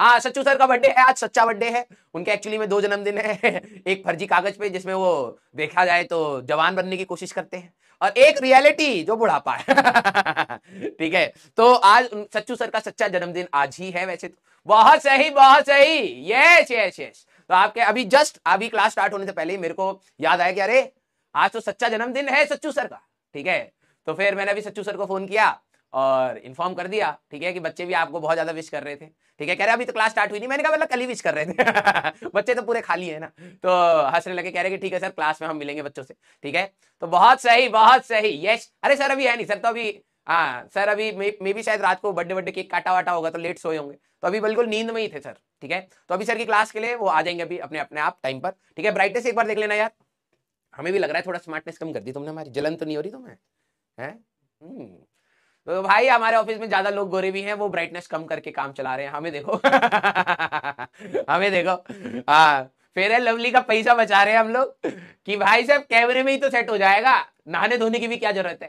हाँ सच्चू सर का बर्थडे है आज सच्चा बर्थडे है उनके एक्चुअली में दो जन्मदिन है एक फर्जी कागज पे जिसमें वो देखा जाए तो जवान बनने की कोशिश करते हैं और एक रियलिटी जो बुढ़ापा है ठीक है तो आज सच्चू सर का सच्चा जन्मदिन आज ही है वैसे तो बहुत सही बहुत सही यस यस यस तो आपके अभी जस्ट अभी क्लास स्टार्ट होने से पहले ही मेरे को याद आया कि अरे आज तो सच्चा जन्मदिन है सच्चू सर का ठीक है तो फिर मैंने अभी सच्चू सर को फोन किया और इन्फॉर्म कर दिया ठीक है कि बच्चे भी आपको बहुत ज्यादा विश कर रहे थे ठीक है कह रहे अभी तो क्लास स्टार्ट हुई नहीं मैंने कहा मतलब कल ही विश कर रहे थे बच्चे तो पूरे खाली है ना तो हंसने लगे कह रहे कि ठीक है सर क्लास में हम मिलेंगे बच्चों से ठीक है तो बहुत सही बहुत सही यस अरे सर अभी है नहीं सर तो अभी हाँ सर अभी मे भी शायद रात को बर्थडे बर्थडे केक काटा वाटा होगा तो लेट सोए होंगे तो अभी बिल्कुल नींद में ही थे सर ठीक है तो अभी सर की क्लास के लिए वो आ जाएंगे अभी अपने अपने आप टाइम पर ठीक है ब्राइटनेस एक बार देख लेना यार हमें भी लग रहा है थोड़ा स्मार्टनेस कम कर दी तुमने हमारी जलन तो नहीं हो रही तुम्हें है हम्म। तो भाई हमारे ऑफिस में ज्यादा लोग गोरे भी हैं वो ब्राइटनेस कम करके काम चला रहे हैं हमें देखो हमें देखो हाँ फेयर एंड लवली का पैसा बचा रहे हैं हम लोग कि भाई साहब कैमरे में ही तो सेट हो जाएगा नहाने धोने की भी क्या जरूरत है